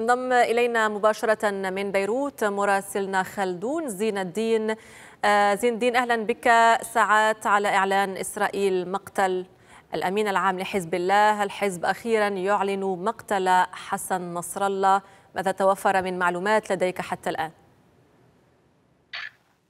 انضم إلينا مباشرة من بيروت مراسلنا خلدون زين الدين آه، زين الدين أهلا بك ساعات على إعلان إسرائيل مقتل الأمين العام لحزب الله الحزب أخيرا يعلن مقتل حسن نصر الله ماذا توفر من معلومات لديك حتى الآن؟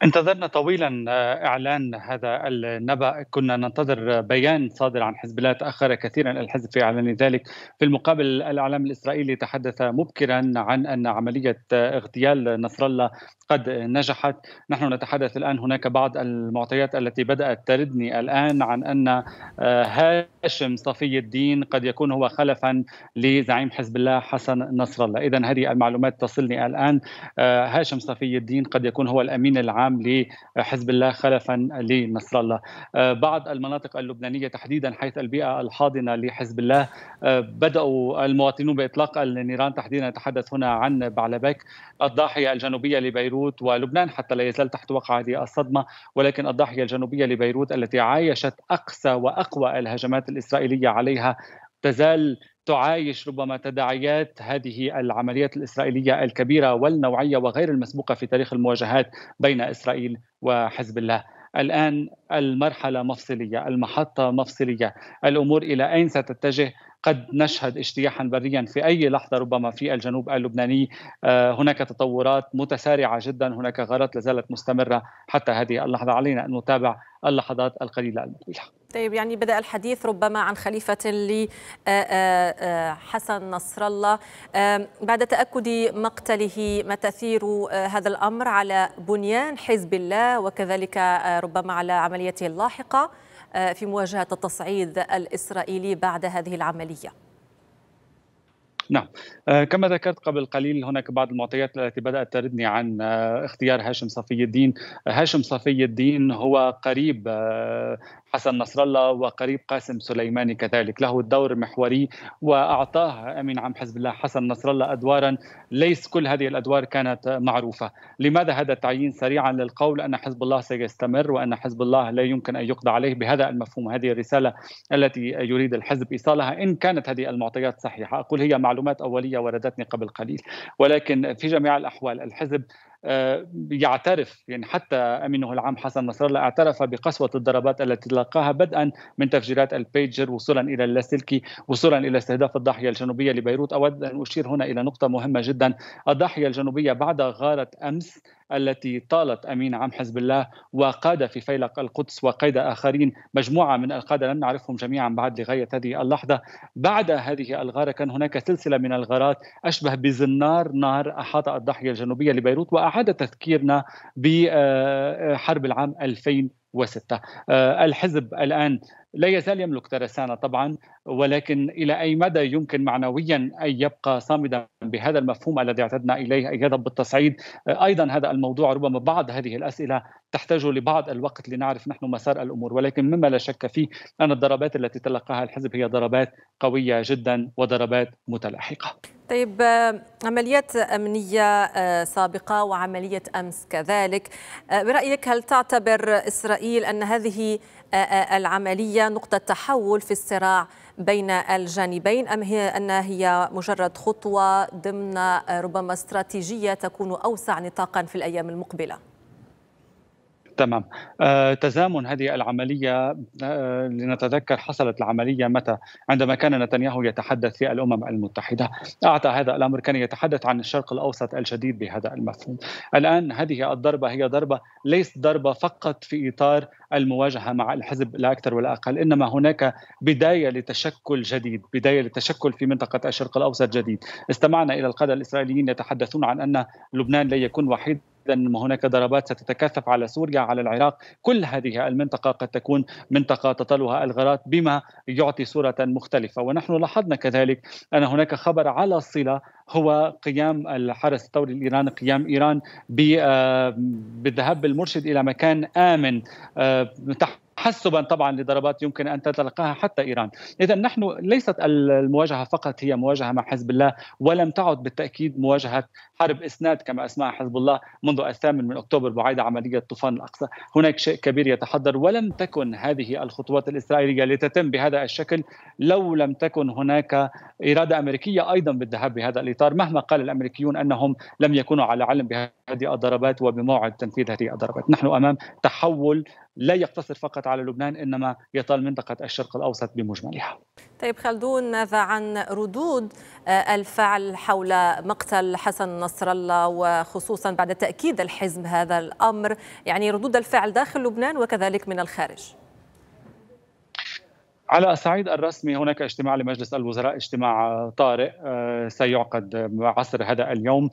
انتظرنا طويلا آه، اعلان هذا النبأ كنا ننتظر بيان صادر عن حزب الله تاخر كثيرا الحزب في اعلان ذلك في المقابل الاعلام الاسرائيلي تحدث مبكرا عن ان عمليه آه، اغتيال نصر الله قد نجحت نحن نتحدث الان هناك بعض المعطيات التي بدات تردني الان عن ان آه، هاشم صفي الدين قد يكون هو خلفا لزعيم حزب الله حسن نصر الله اذا هذه المعلومات تصلني الان هاشم صفي الدين قد يكون هو الامين العام لحزب الله خلفا لنصر الله آه، بعض المناطق اللبنانية تحديدا حيث البيئة الحاضنة لحزب الله آه، بدأوا المواطنون بإطلاق النيران تحديدا نتحدث هنا عن بعلبك الضاحية الجنوبية لبيروت ولبنان حتى لا يزال تحت وقع هذه الصدمة ولكن الضاحية الجنوبية لبيروت التي عايشت أقسى وأقوى الهجمات الإسرائيلية عليها تزال تعايش ربما تداعيات هذه العمليات الاسرائيليه الكبيره والنوعيه وغير المسبوقه في تاريخ المواجهات بين اسرائيل وحزب الله. الان المرحله مفصليه، المحطه مفصليه، الامور الى اين ستتجه قد نشهد اجتياحا بريا في اي لحظه ربما في الجنوب اللبناني آه، هناك تطورات متسارعه جدا هناك غارات لازالت مستمره حتى هذه اللحظه علينا ان نتابع اللحظات القليله المقبله طيب يعني بدأ الحديث ربما عن خليفة لحسن آه، آه، نصر الله بعد تأكد مقتله ما تأثير هذا الأمر على بنيان حزب الله وكذلك ربما على عمليته اللاحقة آه، في مواجهة التصعيد الإسرائيلي بعد هذه العملية؟ نعم آه، كما ذكرت قبل قليل هناك بعض المعطيات التي بدات تردني عن آه، اختيار هاشم صفي الدين هاشم صفي الدين هو قريب حسن نصر الله وقريب قاسم سليماني كذلك له الدور المحوري واعطاه امين عام حزب الله حسن نصر الله ادوارا ليس كل هذه الادوار كانت معروفه، لماذا هذا التعيين سريعا للقول ان حزب الله سيستمر وان حزب الله لا يمكن ان يقضى عليه بهذا المفهوم هذه الرساله التي يريد الحزب ايصالها ان كانت هذه المعطيات صحيحه، اقول هي معلومات اوليه وردتني قبل قليل، ولكن في جميع الاحوال الحزب آه، يعترف يعني حتى امينه العام حسن نصر الله اعترف بقسوه الضربات التي تلقاها بدءا من تفجيرات البيجر وصولا الى اللاسلكي وصولا الى استهداف الضاحيه الجنوبيه لبيروت اود ان اشير هنا الى نقطه مهمه جدا الضاحيه الجنوبيه بعد غاره امس التي طالت امين عام حزب الله وقاد في فيلق القدس وقيد اخرين مجموعه من القاده لم نعرفهم جميعا بعد لغايه هذه اللحظه بعد هذه الغاره كان هناك سلسله من الغارات اشبه بزنار نار احاط الضاحيه الجنوبيه لبيروت واعاد تذكيرنا بحرب آه، آه، العام 2000 وستة آه، الحزب الآن لا يزال يملك ترسانة طبعا ولكن إلى أي مدى يمكن معنويا أن يبقى صامدا بهذا المفهوم الذي اعتدنا إليه أي يذهب بالتصعيد أيضا هذا الموضوع ربما بعض هذه الأسئلة تحتاج لبعض الوقت لنعرف نحن مسار الأمور ولكن مما لا شك فيه أن الضربات التي تلقاها الحزب هي ضربات قوية جدا وضربات متلاحقة طيب آه، عمليات أمنية آه، سابقة وعملية أمس كذلك آه، برأيك هل تعتبر إسرائيل أن هذه العملية نقطة تحول في الصراع بين الجانبين أم هي أن هي مجرد خطوة ضمن ربما استراتيجية تكون أوسع نطاقا في الأيام المقبلة؟ تمام آه تزامن هذه العملية آه لنتذكر حصلت العملية متى عندما كان نتنياهو يتحدث في الأمم المتحدة أعطى هذا الأمر كان يتحدث عن الشرق الأوسط الجديد بهذا المفهوم الآن هذه الضربة هي ضربة ليست ضربة فقط في إطار المواجهة مع الحزب لا أكثر ولا أقل إنما هناك بداية لتشكل جديد بداية لتشكل في منطقة الشرق الأوسط جديد استمعنا إلى القادة الإسرائيليين يتحدثون عن أن لبنان لا يكون وحيد ايضا هناك ضربات ستتكثف على سوريا على العراق كل هذه المنطقه قد تكون منطقه تطلها الغارات بما يعطي صوره مختلفه ونحن لاحظنا كذلك ان هناك خبر على صله هو قيام الحرس الثوري الايراني قيام ايران آه، بالذهاب بالمرشد الى مكان امن آه، تحت تحسبا طبعا لضربات يمكن ان تتلقاها حتى ايران، اذا نحن ليست المواجهه فقط هي مواجهه مع حزب الله ولم تعد بالتاكيد مواجهه حرب اسناد كما اسمها حزب الله منذ الثامن من اكتوبر بعيد عمليه طوفان الاقصى، هناك شيء كبير يتحضر ولم تكن هذه الخطوات الاسرائيليه لتتم بهذا الشكل لو لم تكن هناك اراده امريكيه ايضا بالذهاب بهذا الاطار مهما قال الامريكيون انهم لم يكونوا على علم بهذه الضربات وبموعد تنفيذ هذه الضربات، نحن امام تحول لا يقتصر فقط على لبنان انما يطال منطقه الشرق الاوسط بمجملها. طيب خلدون ماذا عن ردود آه، الفعل حول مقتل حسن نصر الله وخصوصا بعد تاكيد الحزب هذا الامر، يعني ردود الفعل داخل لبنان وكذلك من الخارج. على الصعيد الرسمي هناك اجتماع لمجلس الوزراء اجتماع آه، طارئ آه، سيعقد آه، عصر هذا اليوم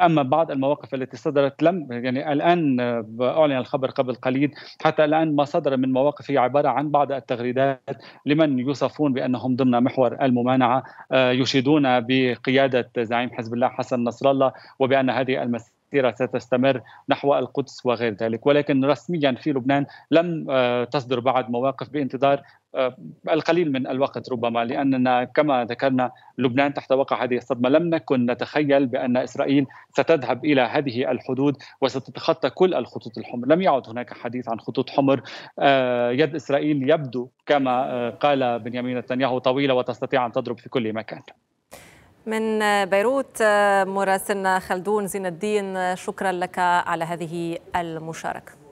اما بعض المواقف التي صدرت لم يعني الان اعلن الخبر قبل قليل حتى الان ما صدر من مواقف هي عباره عن بعض التغريدات لمن يوصفون بانهم ضمن محور الممانعه يشيدون بقياده زعيم حزب الله حسن نصر الله وبان هذه المسألة المسيره ستستمر نحو القدس وغير ذلك ولكن رسميا في لبنان لم آه، تصدر بعد مواقف بانتظار آه، القليل من الوقت ربما لاننا كما ذكرنا لبنان تحت وقع هذه الصدمه لم نكن نتخيل بان اسرائيل ستذهب الى هذه الحدود وستتخطى كل الخطوط الحمر، لم يعد هناك حديث عن خطوط حمر آه، يد اسرائيل يبدو كما قال بنيامين نتنياهو طويله وتستطيع ان تضرب في كل مكان. من بيروت مراسلنا خلدون زين الدين شكرا لك على هذه المشاركه